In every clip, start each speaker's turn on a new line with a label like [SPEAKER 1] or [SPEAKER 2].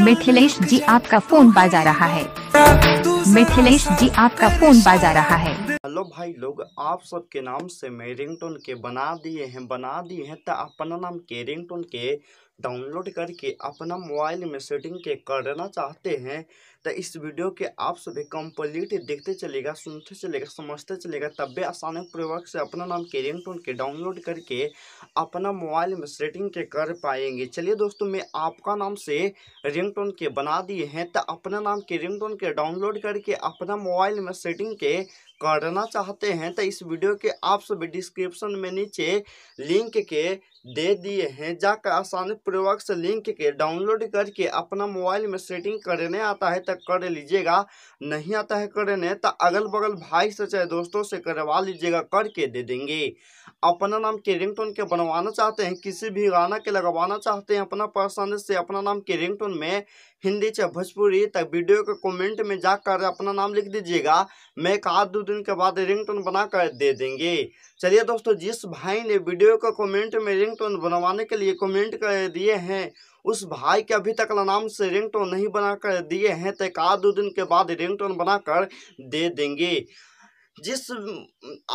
[SPEAKER 1] मिथिलेश जी आपका फोन बाजा रहा है मिथिलेश जी आपका फोन बाजा रहा है हेलो भाई लोग आप सबके नाम से मैं रिंगटोन के बना दिए हैं बना दिए हैं तो अपना नाम के रिंगटोन के डाउनलोड करके अपना मोबाइल में सेटिंग के करना चाहते हैं तो इस वीडियो के आप सभी कंप्लीट देखते चलेगा सुनते चलेगा समझते चलेगा तब भी आसान पूर्वक से अपना नाम के टोन के डाउनलोड करके अपना मोबाइल में सेटिंग के कर पाएंगे चलिए दोस्तों मैं आपका नाम से रिंगटोन के बना दिए हैं तो अपना नाम के टोन के डाउनलोड करके अपना मोबाइल में सेटिंग के करना चाहते हैं तो इस वीडियो के आप सभी डिस्क्रिप्शन में नीचे लिंक के दे दिए हैं जाकर आसानी पूर्वक से लिंक के डाउनलोड करके अपना मोबाइल में सेटिंग करने आता है तो कर लीजिएगा नहीं आता है करने तो अगल बगल भाई से चाहे दोस्तों से करवा लीजिएगा करके दे देंगे अपना नाम के रिंगटोन के बनवाना चाहते हैं किसी भी गाना के लगवाना चाहते हैं अपना पसंद से अपना नाम के रिंगटोन में हिंदी चाहे भोजपुरी तक वीडियो के कमेंट में जाकर अपना नाम लिख दीजिएगा मैं एक आध दो दिन के बाद रिंगटोन बनाकर दे देंगे चलिए दोस्तों जिस भाई ने वीडियो के कमेंट में रिंग रिंगटोन बनवाने के लिए कमेंट कर दिए हैं उस भाई के अभी तक नाम से रिंगटोन नहीं बना कर दिए हैं तो एक दो दिन के बाद रिंगटोन बनाकर दे देंगे जिस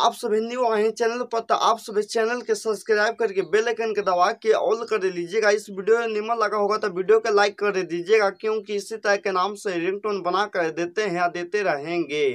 [SPEAKER 1] आप सभी न्यू आए हैं चैनल पर तो आप सभी चैनल के सब्सक्राइब करके बेल आइकन के दबा के ऑल कर लीजिएगा इस वीडियो में निम्न लगा होगा तो वीडियो को लाइक कर दीजिएगा क्योंकि इसी तरह के नाम से रिंगटोन बना कर देते हैं या देते रहेंगे